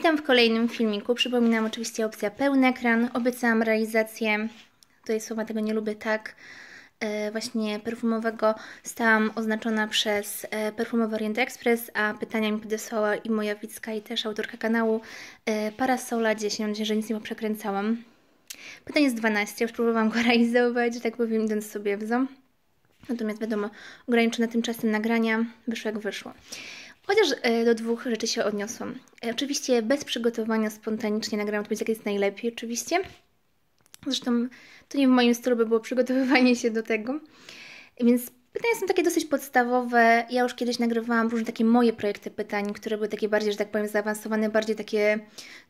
Witam w kolejnym filmiku. Przypominam oczywiście opcja pełny ekran. Obiecałam realizację, tutaj słowa tego nie lubię, tak, e, właśnie perfumowego. Stałam oznaczona przez e, Perfumowy Orient Express, a pytania mi podesłała i moja Wicka i też autorka kanału e, Parasola 10. Mam nadzieję, że nic nie poprzekręcałam. Pytanie jest 12, już próbowałam go realizować, tak powiem, idąc sobie w zoo. Natomiast wiadomo, ograniczone tymczasem nagrania, wyszło jak wyszło. Chociaż e, do dwóch rzeczy się odniosłam. E, oczywiście bez przygotowania spontanicznie nagrałam odpowiedź, jak jest najlepiej, oczywiście. Zresztą to nie w moim stylu by było przygotowywanie się do tego. Więc pytania są takie dosyć podstawowe. Ja już kiedyś nagrywałam różne takie moje projekty pytań, które były takie bardziej, że tak powiem, zaawansowane, bardziej takie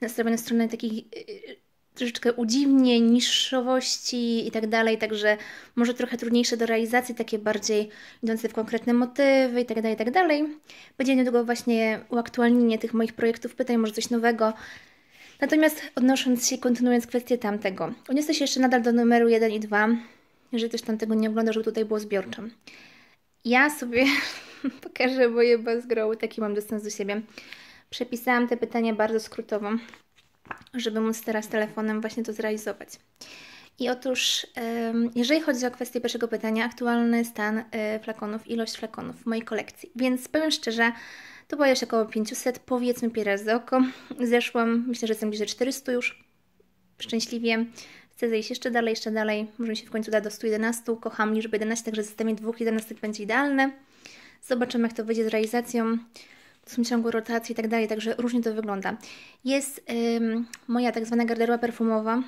nastawione w stronę takich e, troszeczkę udziwnie, niższowości i tak dalej, także może trochę trudniejsze do realizacji, takie bardziej idące w konkretne motywy i tak dalej, i tak dalej. Będzie niedługo właśnie uaktualnienie tych moich projektów, pytań, może coś nowego. Natomiast odnosząc się, kontynuując kwestię tamtego, odniosę się jeszcze nadal do numeru 1 i 2, jeżeli ktoś tamtego nie ogląda, żeby tutaj było zbiorczo. Ja sobie pokażę moje bezgroły, taki mam dostęp do siebie. Przepisałam te pytania bardzo skrótowo żeby móc teraz telefonem właśnie to zrealizować. I otóż, jeżeli chodzi o kwestię pierwszego pytania, aktualny stan e, flakonów, ilość flakonów w mojej kolekcji. Więc powiem szczerze, to było jeszcze około 500, powiedzmy pierwsze za oko. Zeszłam, myślę, że jestem bliżej 400 już, szczęśliwie. Chcę zejść jeszcze dalej, jeszcze dalej. Może mi się w końcu da do 111. Kocham liczbę 11, także systemie dwóch 11 będzie idealne. Zobaczymy, jak to wyjdzie z realizacją w tym ciągu rotacji i tak dalej, także różnie to wygląda. Jest ym, moja tak zwana garderoba perfumowa,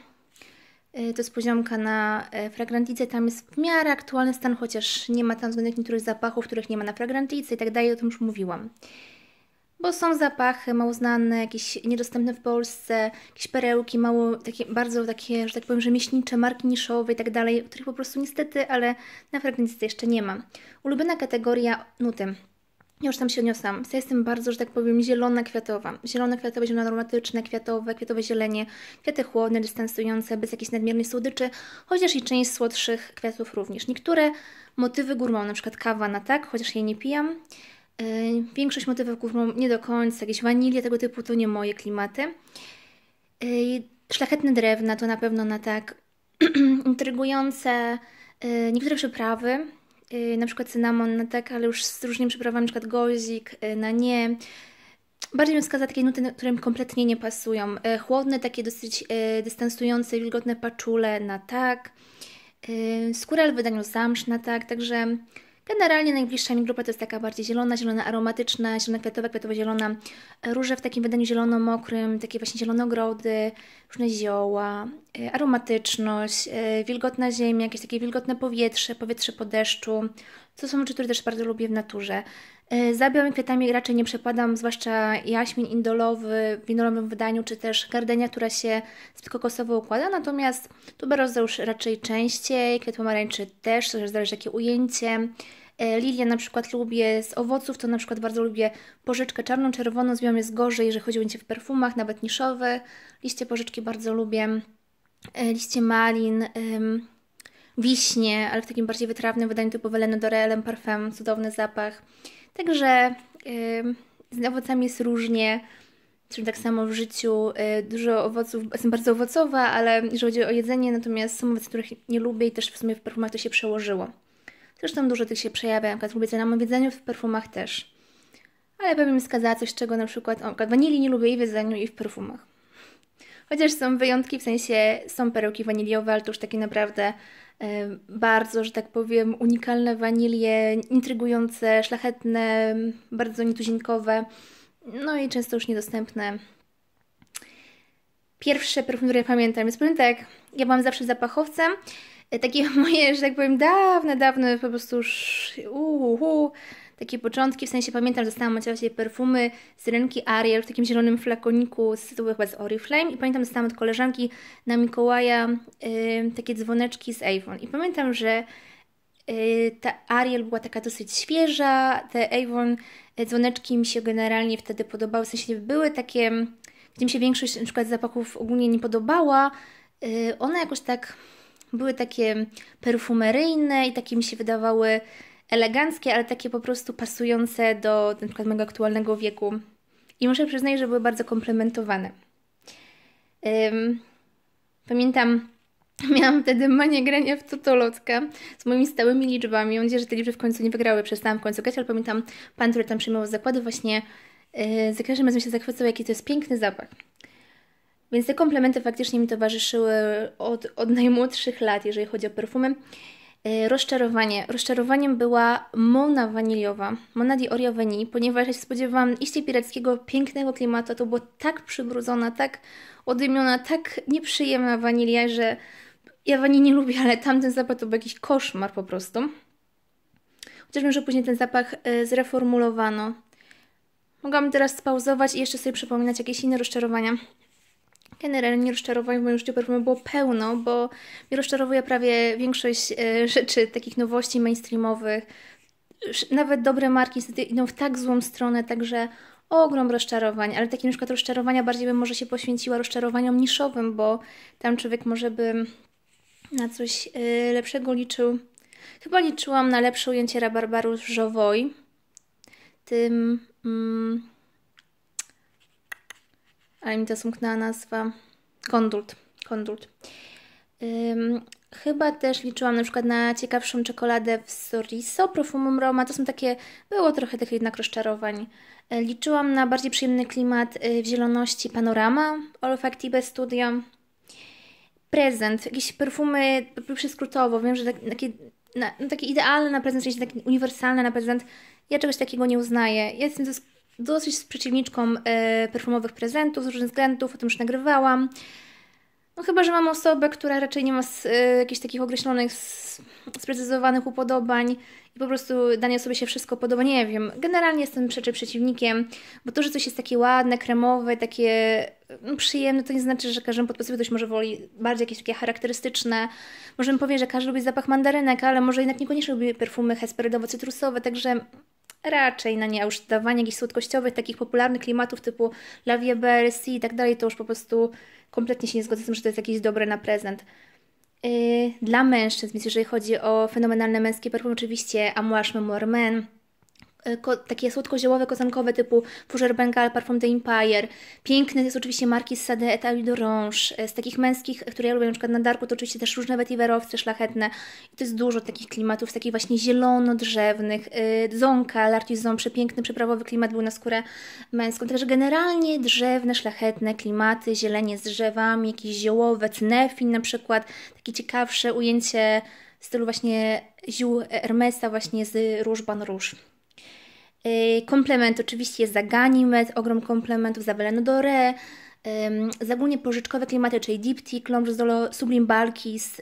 yy, to jest poziomka na y, fragrantice, tam jest w miarę aktualny stan, chociaż nie ma tam zgodnych niektórych zapachów, których nie ma na fragrantice i tak dalej, o tym już mówiłam. Bo są zapachy mało znane, jakieś niedostępne w Polsce, jakieś perełki mało, takie, bardzo takie, że tak powiem, rzemieślnicze, marki niszowe i tak dalej, których po prostu niestety, ale na fragrantice jeszcze nie mam. Ulubiona kategoria nuty. No już tam się odniosłam. Ja jestem bardzo, że tak powiem, zielona kwiatowa. Zielone kwiatowe, zielone aromatyczne, kwiatowe, kwiatowe zielenie, kwiaty chłodne, dystansujące, bez jakichś nadmiernych słodyczy, chociaż i część słodszych kwiatów również. Niektóre motywy górmą, na przykład kawa na tak, chociaż jej nie pijam. E, większość motywów górmą nie do końca, jakieś wanilie tego typu to nie moje klimaty. E, szlachetne drewna to na pewno na tak intrygujące, e, niektóre przyprawy, Y, na przykład cynamon na tak, ale już z różnymi przyprawami, na przykład gozik y, na nie. Bardziej bym wskazała takie nuty, którym kompletnie nie pasują. Y, chłodne, takie dosyć dystansujące, wilgotne paczule na tak. Skóra lwy daniu zamsz na tak, także Generalnie najbliższa mi grupa to jest taka bardziej zielona, zielona aromatyczna, zielona kwiatowa, kwiatowo-zielona, e, róże w takim wydaniu zielono-mokrym, takie właśnie zielone ogrody, różne zioła, e, aromatyczność, e, wilgotna ziemia, jakieś takie wilgotne powietrze, powietrze po deszczu. To są rzeczy, które też bardzo lubię w naturze. E, za białymi kwiatami raczej nie przepadam, zwłaszcza jaśmin indolowy w indolowym wydaniu, czy też gardenia, która się z kokosowo układa, natomiast tuberoza już raczej częściej, kwiat pomarańczy też, to też zależy jakie ujęcie. E, Lilia na przykład lubię z owoców, to na przykład bardzo lubię pożyczkę czarną, czerwoną, z białą jest gorzej, jeżeli chodzi o ujęcie w perfumach, nawet niszowe. Liście pożyczki bardzo lubię, e, liście malin, wiśnie, ale w takim bardziej wytrawnym wydaniu typu Veleno parfum, cudowny zapach. Także z owocami jest różnie. Czyli tak samo w życiu y, dużo owoców, jestem bardzo owocowa, ale jeżeli chodzi o jedzenie, natomiast są owoce, których nie lubię i też w sumie w perfumach to się przełożyło. Zresztą dużo tych się przejawia, na przykład lubię cynamon w jedzeniu, w perfumach też. Ale pewnie bym wskazała coś, czego na przykład, o, na przykład wanilii nie lubię i w jedzeniu i w perfumach. Chociaż są wyjątki, w sensie są peruki waniliowe, ale to już takie naprawdę e, bardzo, że tak powiem, unikalne wanilie, intrygujące, szlachetne, bardzo nietuzinkowe, no i często już niedostępne. Pierwsze perfumy, które pamiętam, jest powiem tak, ja byłam zawsze zapachowcem, e, takie moje, że tak powiem, dawne, dawne, po prostu już uhu, takie początki, w sensie pamiętam, że dostałam od cioci perfumy z rynki Ariel w takim zielonym flakoniku z tytułu chyba z Oriflame i pamiętam, dostałam od koleżanki na Mikołaja y, takie dzwoneczki z Avon i pamiętam, że y, ta Ariel była taka dosyć świeża, te Avon y, dzwoneczki mi się generalnie wtedy podobały, w sensie były takie, gdzie mi się większość na przykład zapachów ogólnie nie podobała, one jakoś tak były takie perfumeryjne i takie mi się wydawały eleganckie, ale takie po prostu pasujące do na przykład mego aktualnego wieku. I muszę przyznać, że były bardzo komplementowane. Um, pamiętam, miałam wtedy manię grania w totolotka z moimi stałymi liczbami. Mam nadzieję, że te liczby w końcu nie wygrały, przestałam w końcu grać, ale pamiętam pan, który tam przyjmował zakłady, właśnie yy, za każdym razem się zachwycał, jaki to jest piękny zapach. Więc te komplementy faktycznie mi towarzyszyły od, od najmłodszych lat, jeżeli chodzi o perfumy. Y, rozczarowanie. Rozczarowaniem była Mona Waniliowa, Mona di Orio Veni, ponieważ ja się spodziewałam iście pirackiego, pięknego klimatu, to była tak przybrudzona, tak odymiona, tak nieprzyjemna wanilia, że ja wanili nie lubię, ale tamten zapach to był jakiś koszmar po prostu. Chociaż wiem, że później ten zapach y, zreformulowano. Mogłam teraz spauzować i jeszcze sobie przypominać jakieś inne rozczarowania. Generalnie rozczarowań w moim życiu perfumem było pełno, bo mi rozczarowuje prawie większość e, rzeczy, takich nowości mainstreamowych. Nawet dobre marki niestety idą w tak złą stronę, także ogrom rozczarowań, ale takie na przykład rozczarowania bardziej bym może się poświęciła rozczarowaniom niszowym, bo tam człowiek może by na coś e, lepszego liczył. Chyba liczyłam na lepsze ujęcie rabarbaru żowoj, tym... Mm, ale mi ta nazwa Kondult. Kondult. Ym, chyba też liczyłam na przykład na ciekawszą czekoladę w Soriso, perfumum Roma. To są takie, było trochę tych jednak rozczarowań. E, liczyłam na bardziej przyjemny klimat y, w zieloności Panorama, Olfactive Studio. Prezent, jakieś perfumy skrótowo, wiem, że tak, takie, na, no takie idealne na prezent, jakieś takie uniwersalne na prezent. Ja czegoś takiego nie uznaję. Ja jestem dosyć przeciwniczką e, perfumowych prezentów z różnych względów, o tym już nagrywałam. No chyba, że mam osobę, która raczej nie ma z, e, jakichś takich określonych, sprecyzowanych upodobań i po prostu danej osobie się wszystko podoba, nie wiem. Generalnie jestem raczej przeciwnikiem, bo to, że coś jest takie ładne, kremowe, takie e, no, przyjemne, to nie znaczy, że każdemu podpasowi ktoś może woli bardziej jakieś takie charakterystyczne. Możemy powiedzieć, że każdy lubi zapach mandarynek, ale może jednak niekoniecznie lubi perfumy hesperydowo-cytrusowe, także raczej na nie, a już dawanie jakichś słodkościowych, takich popularnych klimatów typu La Vie Bercy i tak dalej, to już po prostu kompletnie się nie zgodzę z tym, że to jest jakieś dobre na prezent. Yy, dla mężczyzn, więc jeżeli chodzi o fenomenalne męskie perfumy, oczywiście Amouage Memoir Men, E, ko- takie słodko-ziołowe, kozankowe typu Fougère Bengal, Parfum de Empire. Piękne jest oczywiście marki z Sade, Etal d'Orange. E, z takich męskich, które ja lubię na przykład na Darku, to oczywiście też różne wetiverowce, szlachetne. I to jest dużo takich klimatów, takich właśnie zielono-drzewnych. E, Zonka, L'Artisan, przepiękny, przeprawowy klimat był na skórę męską. Także generalnie drzewne, szlachetne klimaty, zielenie z drzewami, jakieś ziołowe, cnefin na przykład. Takie ciekawsze ujęcie w stylu właśnie ziół Hermesa właśnie z róż ban róż. Y, komplement oczywiście jest za Ganymed, ogrom komplementów za Beleno Dore, za ogólnie pożyczkowe klimaty, czyli Diptyk, lombrosolo, Sublim Balkis.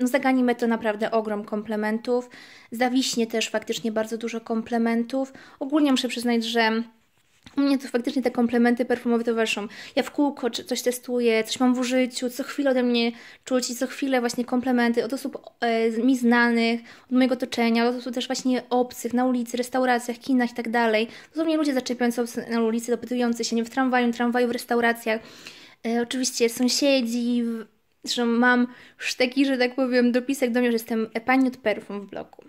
No za Ganymed to naprawdę ogrom komplementów. Za Wiśnie też faktycznie bardzo dużo komplementów. Ogólnie muszę przyznać, że u mnie to faktycznie te komplementy perfumowe towarzyszą. Ja w kółko coś testuję, coś mam w użyciu, co chwilę ode mnie czuć i co chwilę właśnie komplementy od osób e, mi znanych, od mojego otoczenia, od osób też właśnie obcych, na ulicy, restauracjach, kinach i tak dalej. To są mnie ludzie zaczepiający na ulicy, dopytujący się, nie w tramwaju, tramwaju, w restauracjach. E, oczywiście sąsiedzi, że mam taki, że tak powiem, dopisek do mnie, że jestem e, pani od perfum w bloku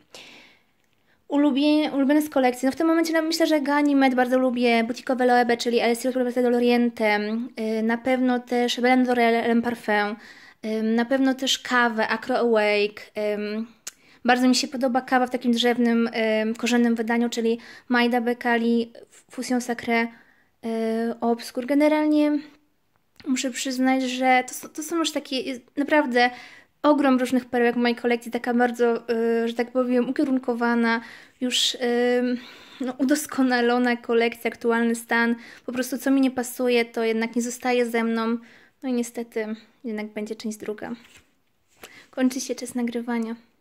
ulubione z kolekcji. No w tym momencie no, myślę, że Ganymede bardzo lubię, butikowe Loewe, czyli El Cirque Roberto Loriente, y, na pewno też Belen Dorel Parfum, y, na pewno też kawę Acro Awake. Y, bardzo mi się podoba kawa w takim drzewnym, korzennym wydaniu, czyli Maida Bekali, Fusion Sacré Obskur. Generalnie muszę przyznać, że to, to są już takie naprawdę ogrom różnych perełek w mojej kolekcji, taka bardzo, y, że tak powiem, ukierunkowana, już y, no, udoskonalona kolekcja, aktualny stan. Po prostu co mi nie pasuje, to jednak nie zostaje ze mną. No i niestety jednak będzie część druga. Kończy się czas nagrywania.